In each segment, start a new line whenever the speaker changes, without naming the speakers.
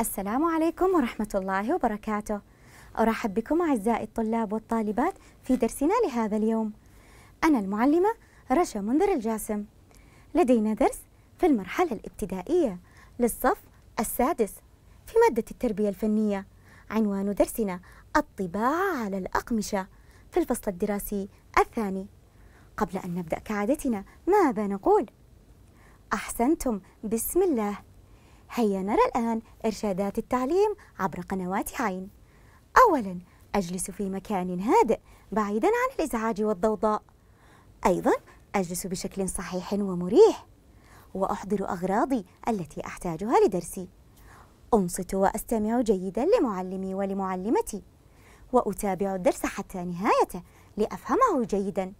السلام عليكم ورحمة الله وبركاته أرحب بكم أعزائي الطلاب والطالبات في درسنا لهذا اليوم أنا المعلمة رشا منذر الجاسم لدينا درس في المرحلة الابتدائية للصف السادس في مادة التربية الفنية عنوان درسنا الطباعة على الأقمشة في الفصل الدراسي الثاني قبل أن نبدأ كعادتنا ماذا نقول؟ أحسنتم بسم الله هيا نرى الآن إرشادات التعليم عبر قنوات عين. أولاً أجلس في مكان هادئ بعيداً عن الإزعاج والضوضاء. أيضاً أجلس بشكل صحيح ومريح. وأحضر أغراضي التي أحتاجها لدرسي. أنصت وأستمع جيداً لمعلمي ولمعلمتي. وأتابع الدرس حتى نهايته لأفهمه جيداً.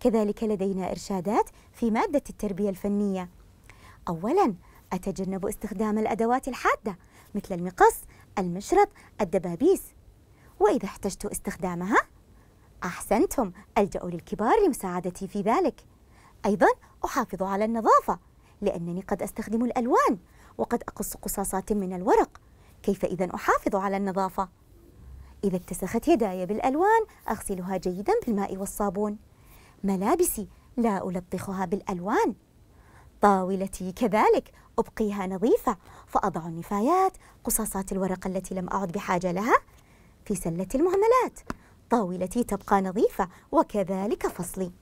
كذلك لدينا إرشادات في مادة التربية الفنية. أولاً أتجنب استخدام الأدوات الحادة مثل المقص، المشرط، الدبابيس وإذا احتجت استخدامها أحسنتم ألجأ للكبار لمساعدتي في ذلك أيضا أحافظ على النظافة لأنني قد أستخدم الألوان وقد أقص قصاصات من الورق كيف إذا أحافظ على النظافة؟ إذا اتسخت يداي بالألوان أغسلها جيدا بالماء والصابون ملابسي لا ألطخها بالألوان طاولتي كذلك أبقيها نظيفة فأضع النفايات قصاصات الورق التي لم أعد بحاجة لها في سلة المهملات طاولتي تبقى نظيفة وكذلك فصلي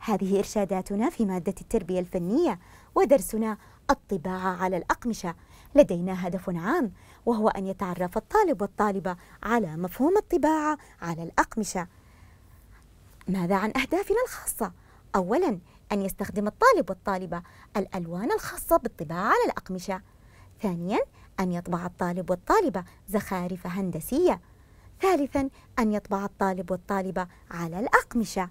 هذه إرشاداتنا في مادة التربية الفنية ودرسنا الطباعة على الأقمشة لدينا هدف عام وهو أن يتعرف الطالب والطالبة على مفهوم الطباعة على الأقمشة ماذا عن أهدافنا الخاصة؟ أولاً أن يستخدم الطالب والطالبة الألوان الخاصة بالطباعة على الأقمشة ثانياً أن يطبع الطالب والطالبة زخارف هندسية ثالثاً أن يطبع الطالب والطالبة على الأقمشة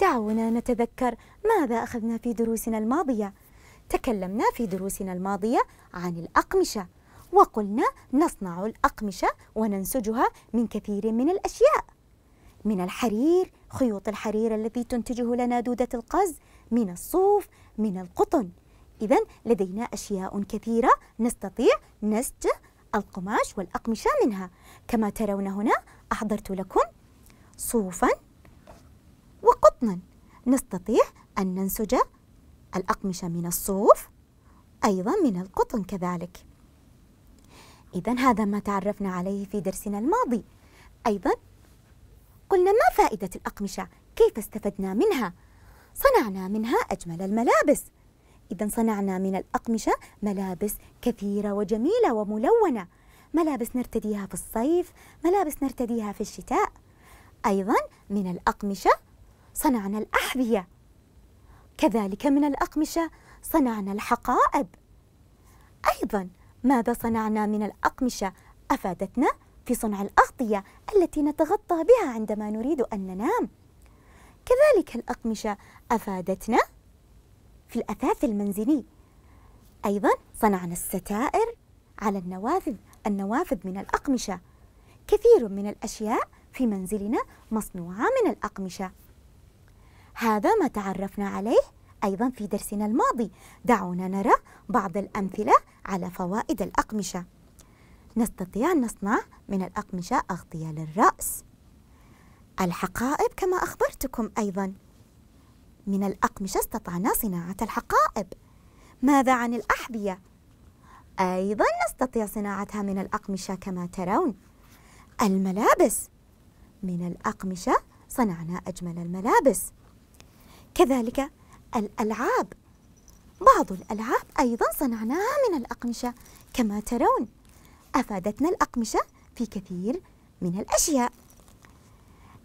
دعونا نتذكر ماذا أخذنا في دروسنا الماضية تكلمنا في دروسنا الماضية عن الأقمشة وقلنا نصنع الأقمشة وننسجها من كثير من الأشياء من الحرير خيوط الحرير التي تنتجه لنا دودة القز من الصوف من القطن إذا لدينا أشياء كثيرة نستطيع نسج القماش والأقمشة منها كما ترون هنا أحضرت لكم صوفا وقطنا نستطيع أن ننسج الأقمشة من الصوف أيضا من القطن كذلك إذا هذا ما تعرفنا عليه في درسنا الماضي أيضا قلنا ما فائدة الأقمشة؟ كيف استفدنا منها؟ صنعنا منها أجمل الملابس إذا صنعنا من الأقمشة ملابس كثيرة وجميلة وملونة ملابس نرتديها في الصيف ملابس نرتديها في الشتاء أيضا من الأقمشة صنعنا الأحذية كذلك من الأقمشة صنعنا الحقائب أيضا ماذا صنعنا من الأقمشة أفادتنا في صنع الأغطية التي نتغطى بها عندما نريد أن ننام كذلك الأقمشة أفادتنا في الأثاث المنزلي أيضا صنعنا الستائر على النوافذ النوافذ من الأقمشة كثير من الأشياء في منزلنا مصنوعة من الأقمشة هذا ما تعرفنا عليه أيضا في درسنا الماضي دعونا نرى بعض الأمثلة على فوائد الأقمشة نستطيع أن نصنع من الأقمشة أغطية للرأس الحقائب كما أخبرتكم أيضا من الأقمشة استطعنا صناعة الحقائب ماذا عن الأحذية؟ أيضا نستطيع صناعتها من الأقمشة كما ترون الملابس من الأقمشة صنعنا أجمل الملابس كذلك الألعاب بعض الألعاب أيضا صنعناها من الأقمشة كما ترون أفادتنا الأقمشة في كثير من الأشياء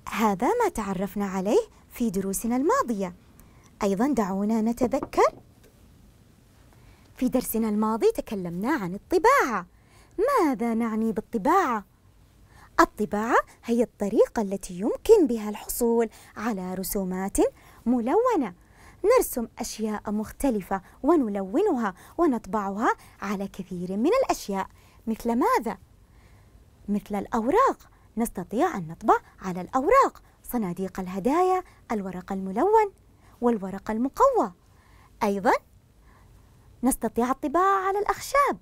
هذا ما تعرفنا عليه في دروسنا الماضية أيضا دعونا نتذكر في درسنا الماضي تكلمنا عن الطباعة ماذا نعني بالطباعة؟ الطباعة هي الطريقة التي يمكن بها الحصول على رسومات ملونة نرسم أشياء مختلفة ونلونها ونطبعها على كثير من الأشياء مثل ماذا؟ مثل الأوراق نستطيع أن نطبع على الأوراق صناديق الهدايا الورق الملون والورق المقوى أيضا نستطيع الطباعة على الأخشاب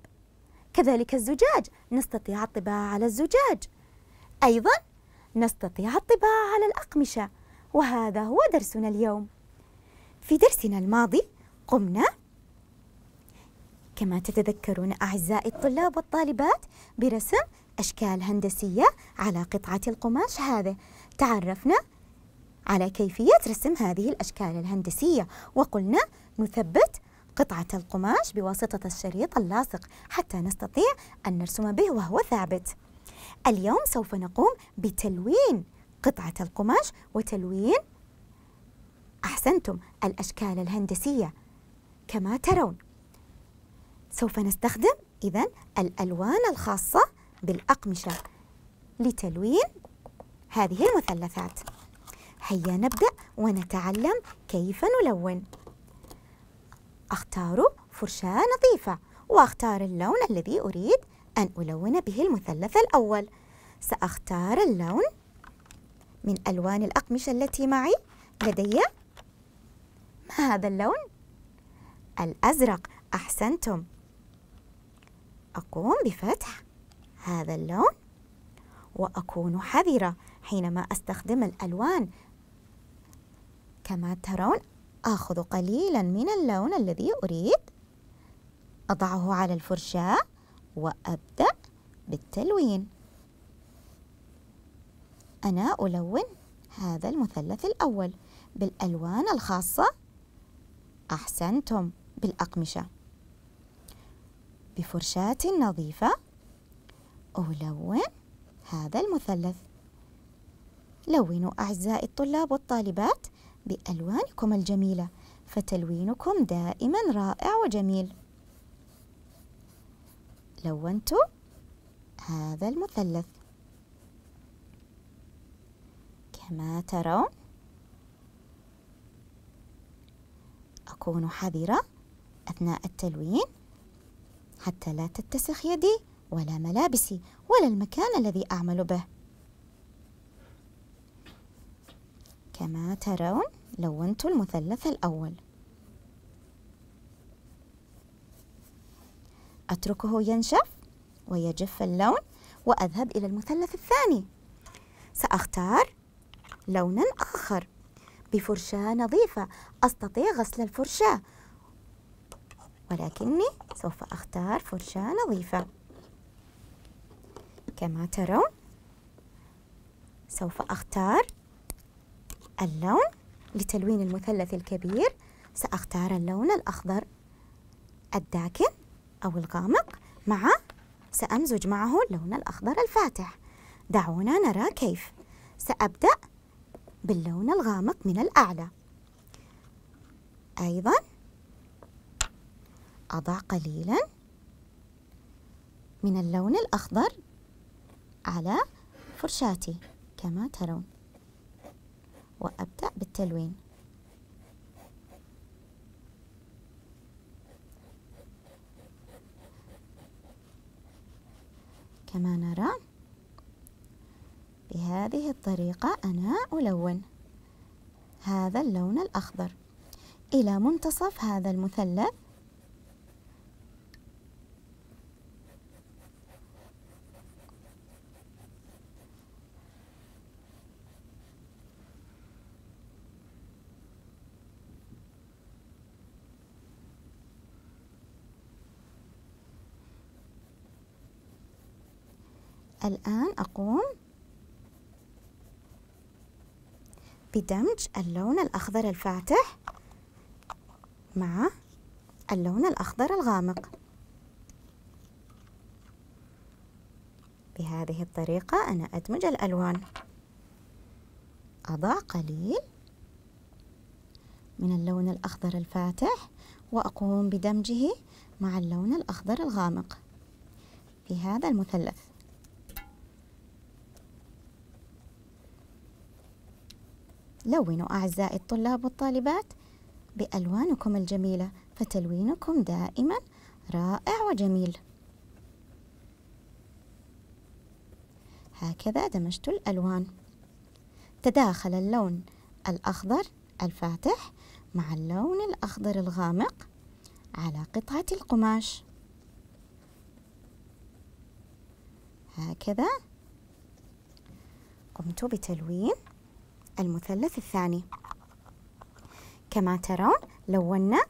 كذلك الزجاج نستطيع الطباعة على الزجاج أيضا نستطيع الطباعة على الأقمشة وهذا هو درسنا اليوم في درسنا الماضي قمنا كما تتذكرون أعزائي الطلاب والطالبات برسم أشكال هندسية على قطعة القماش هذا تعرفنا على كيفية رسم هذه الأشكال الهندسية وقلنا نثبت قطعة القماش بواسطة الشريط اللاصق حتى نستطيع أن نرسم به وهو ثابت اليوم سوف نقوم بتلوين قطعة القماش وتلوين أحسنتم الأشكال الهندسية كما ترون سوف نستخدم إذا الألوان الخاصة بالأقمشة لتلوين هذه المثلثات هيا نبدأ ونتعلم كيف نلون أختار فرشاة نظيفة وأختار اللون الذي أريد أن ألون به المثلث الأول سأختار اللون من ألوان الأقمشة التي معي لدي ما هذا اللون؟ الأزرق أحسنتم أقوم بفتح هذا اللون وأكون حذرة حينما أستخدم الألوان كما ترون آخذ قليلا من اللون الذي أريد أضعه على الفرشاة وأبدأ بالتلوين أنا ألون هذا المثلث الأول بالألوان الخاصة أحسنتم بالأقمشة بفرشاة نظيفة ألون هذا المثلث لونوا أعزائي الطلاب والطالبات بألوانكم الجميلة فتلوينكم دائما رائع وجميل لونت هذا المثلث كما ترون أكون حذرة أثناء التلوين حتى لا تتسخ يدي ولا ملابسي ولا المكان الذي أعمل به كما ترون لونت المثلث الأول أتركه ينشف ويجف اللون وأذهب إلى المثلث الثاني سأختار لونا آخر بفرشاة نظيفة أستطيع غسل الفرشاة ولكني سوف أختار فرشاة نظيفة كما ترون سوف أختار اللون لتلوين المثلث الكبير سأختار اللون الأخضر الداكن أو الغامق مع سأمزج معه اللون الأخضر الفاتح دعونا نرى كيف سأبدأ باللون الغامق من الأعلى أيضاً أضع قليلا من اللون الأخضر على فرشاتي كما ترون وأبدأ بالتلوين كما نرى بهذه الطريقة أنا ألون هذا اللون الأخضر إلى منتصف هذا المثلث الآن أقوم بدمج اللون الأخضر الفاتح مع اللون الأخضر الغامق بهذه الطريقة أنا أدمج الألوان أضع قليل من اللون الأخضر الفاتح وأقوم بدمجه مع اللون الأخضر الغامق في هذا المثلث لونوا أعزائي الطلاب والطالبات بألوانكم الجميلة فتلوينكم دائما رائع وجميل هكذا دمجت الألوان تداخل اللون الأخضر الفاتح مع اللون الأخضر الغامق على قطعة القماش هكذا قمت بتلوين المثلث الثاني كما ترون لونا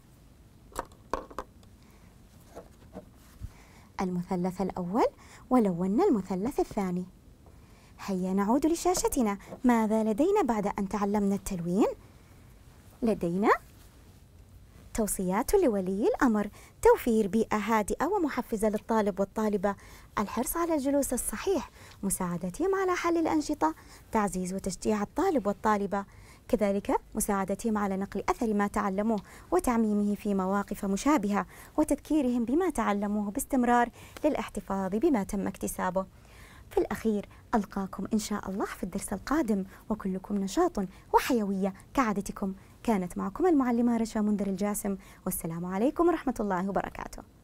المثلث الأول ولونا المثلث الثاني هيا نعود لشاشتنا ماذا لدينا بعد أن تعلمنا التلوين؟ لدينا توصيات لولي الأمر توفير بيئة هادئة ومحفزة للطالب والطالبة الحرص على الجلوس الصحيح مساعدتهم على حل الأنشطة تعزيز وتشجيع الطالب والطالبة كذلك مساعدتهم على نقل أثر ما تعلموه وتعميمه في مواقف مشابهة وتذكيرهم بما تعلموه باستمرار للاحتفاظ بما تم اكتسابه في الأخير ألقاكم إن شاء الله في الدرس القادم وكلكم نشاط وحيوية كعادتكم كانت معكم المعلمة رشا منذر الجاسم والسلام عليكم ورحمة الله وبركاته